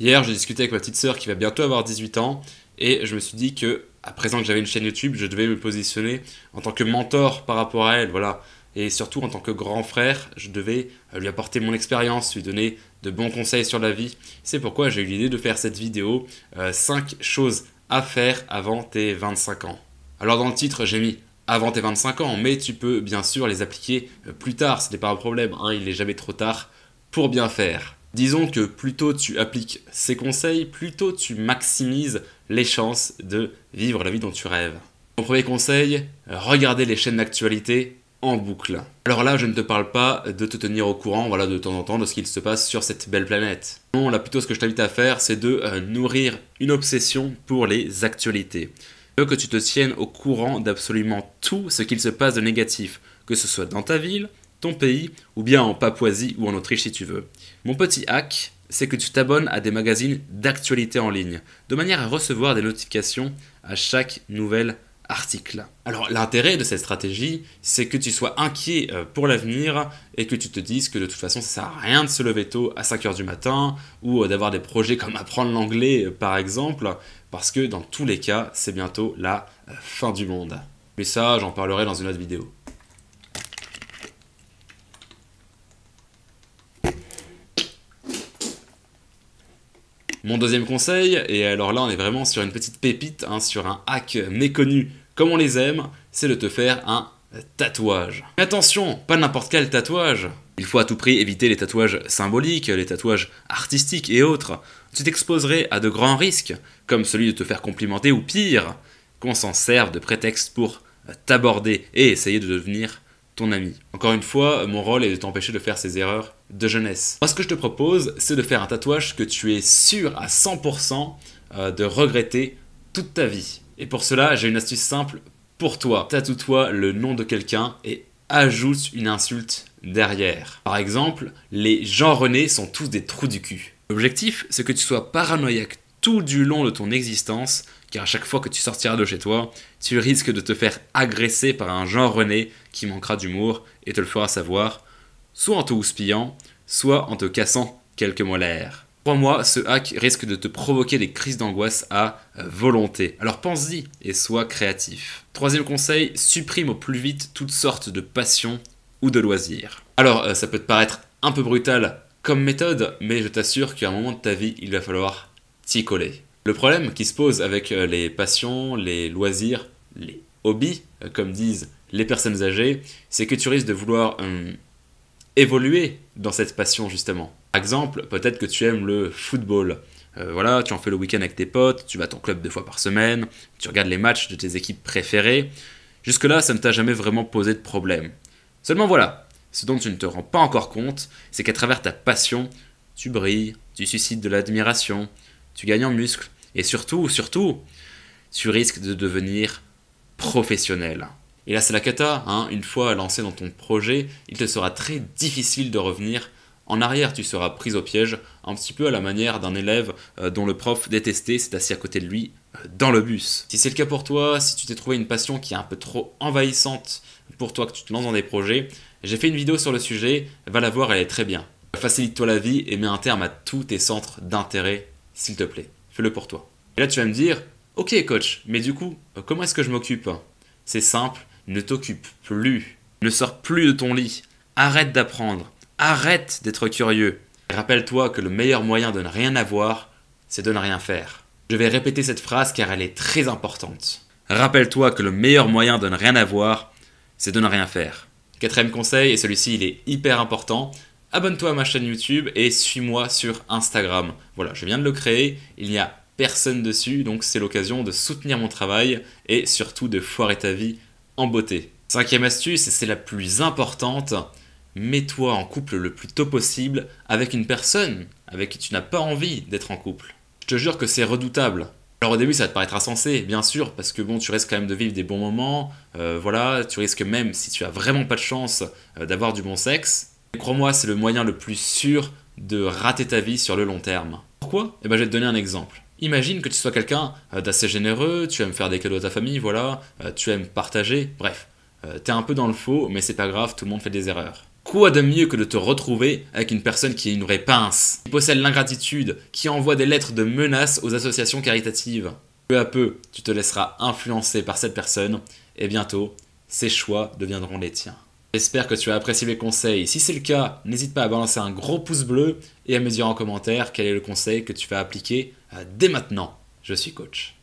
Hier, j'ai discuté avec ma petite sœur qui va bientôt avoir 18 ans et je me suis dit que, à présent que j'avais une chaîne YouTube, je devais me positionner en tant que mentor par rapport à elle, voilà. Et surtout, en tant que grand frère, je devais euh, lui apporter mon expérience, lui donner de bons conseils sur la vie. C'est pourquoi j'ai eu l'idée de faire cette vidéo 5 euh, choses à faire avant tes 25 ans. Alors dans le titre, j'ai mis avant tes 25 ans, mais tu peux bien sûr les appliquer euh, plus tard, ce n'est pas un problème, hein, il n'est jamais trop tard pour bien faire. Disons que plus tôt tu appliques ces conseils, plus tôt tu maximises les chances de vivre la vie dont tu rêves. Mon premier conseil, regardez les chaînes d'actualité en boucle. Alors là, je ne te parle pas de te tenir au courant, voilà, de temps en temps, de ce qu'il se passe sur cette belle planète. Non, là, plutôt, ce que je t'invite à faire, c'est de euh, nourrir une obsession pour les actualités. Je veux que tu te tiennes au courant d'absolument tout ce qu'il se passe de négatif, que ce soit dans ta ville, ton pays, ou bien en Papouasie ou en Autriche si tu veux. Mon petit hack, c'est que tu t'abonnes à des magazines d'actualité en ligne, de manière à recevoir des notifications à chaque nouvel article. Alors l'intérêt de cette stratégie, c'est que tu sois inquiet euh, pour l'avenir et que tu te dises que de toute façon ça sert à rien de se lever tôt à 5h du matin ou euh, d'avoir des projets comme apprendre l'anglais euh, par exemple, parce que dans tous les cas c'est bientôt la fin du monde. Mais ça j'en parlerai dans une autre vidéo. Mon deuxième conseil, et alors là on est vraiment sur une petite pépite, hein, sur un hack méconnu comme on les aime, c'est de te faire un tatouage. Mais attention, pas n'importe quel tatouage. Il faut à tout prix éviter les tatouages symboliques, les tatouages artistiques et autres. Tu t'exposerais à de grands risques, comme celui de te faire complimenter ou pire, qu'on s'en serve de prétexte pour t'aborder et essayer de devenir ton ami. Encore une fois, mon rôle est de t'empêcher de faire ces erreurs de jeunesse. Moi, ce que je te propose, c'est de faire un tatouage que tu es sûr à 100% euh, de regretter toute ta vie. Et pour cela, j'ai une astuce simple pour toi. Tatoue-toi le nom de quelqu'un et ajoute une insulte derrière. Par exemple, les Jean-René sont tous des trous du cul. L'objectif, c'est que tu sois paranoïaque tout du long de ton existence car à chaque fois que tu sortiras de chez toi, tu risques de te faire agresser par un Jean René qui manquera d'humour et te le fera savoir, soit en te houspillant, soit en te cassant quelques molaires. Crois-moi, ce hack risque de te provoquer des crises d'angoisse à euh, volonté. Alors pense-y et sois créatif. Troisième conseil, supprime au plus vite toutes sortes de passions ou de loisirs. Alors, euh, ça peut te paraître un peu brutal comme méthode, mais je t'assure qu'à un moment de ta vie, il va falloir t'y coller. Le problème qui se pose avec euh, les passions, les loisirs, les hobbies, euh, comme disent les personnes âgées, c'est que tu risques de vouloir hum, évoluer dans cette passion justement. Par exemple, peut-être que tu aimes le football. Euh, voilà, tu en fais le week-end avec tes potes, tu vas ton club deux fois par semaine, tu regardes les matchs de tes équipes préférées. Jusque-là, ça ne t'a jamais vraiment posé de problème. Seulement voilà, ce dont tu ne te rends pas encore compte, c'est qu'à travers ta passion, tu brilles, tu suscites de l'admiration, tu gagnes en muscle, et surtout, surtout, tu risques de devenir professionnel. Et là, c'est la cata. Hein. Une fois lancé dans ton projet, il te sera très difficile de revenir en arrière. Tu seras pris au piège, un petit peu à la manière d'un élève euh, dont le prof détesté s'est assis à côté de lui euh, dans le bus. Si c'est le cas pour toi, si tu t'es trouvé une passion qui est un peu trop envahissante pour toi, que tu te lances dans des projets, j'ai fait une vidéo sur le sujet. Va la voir, elle est très bien. Facilite-toi la vie et mets un terme à tous tes centres d'intérêt, s'il te plaît fais-le pour toi. Et là, tu vas me dire, ok coach, mais du coup, euh, comment est-ce que je m'occupe C'est simple, ne t'occupe plus, ne sors plus de ton lit, arrête d'apprendre, arrête d'être curieux. Rappelle-toi que le meilleur moyen de ne rien avoir, c'est de ne rien faire. Je vais répéter cette phrase car elle est très importante. Rappelle-toi que le meilleur moyen de ne rien avoir, c'est de ne rien faire. Quatrième conseil, et celui-ci il est hyper important, abonne-toi à ma chaîne YouTube et suis-moi sur Instagram. Voilà, je viens de le créer, il n'y a personne dessus, donc c'est l'occasion de soutenir mon travail et surtout de foirer ta vie en beauté. Cinquième astuce, et c'est la plus importante, mets-toi en couple le plus tôt possible avec une personne avec qui tu n'as pas envie d'être en couple. Je te jure que c'est redoutable. Alors au début, ça va te paraître insensé, bien sûr, parce que bon, tu risques quand même de vivre des bons moments, euh, voilà, tu risques même, si tu as vraiment pas de chance, euh, d'avoir du bon sexe, Crois-moi, c'est le moyen le plus sûr de rater ta vie sur le long terme. Pourquoi Eh bien, je vais te donner un exemple. Imagine que tu sois quelqu'un euh, d'assez généreux, tu aimes faire des cadeaux à ta famille, voilà, euh, tu aimes partager, bref. Euh, t'es un peu dans le faux, mais c'est pas grave, tout le monde fait des erreurs. Quoi de mieux que de te retrouver avec une personne qui est une vraie pince, qui possède l'ingratitude, qui envoie des lettres de menaces aux associations caritatives Peu à peu, tu te laisseras influencer par cette personne, et bientôt, ses choix deviendront les tiens. J'espère que tu as apprécié mes conseils. Si c'est le cas, n'hésite pas à balancer un gros pouce bleu et à me dire en commentaire quel est le conseil que tu vas appliquer euh, dès maintenant. Je suis coach.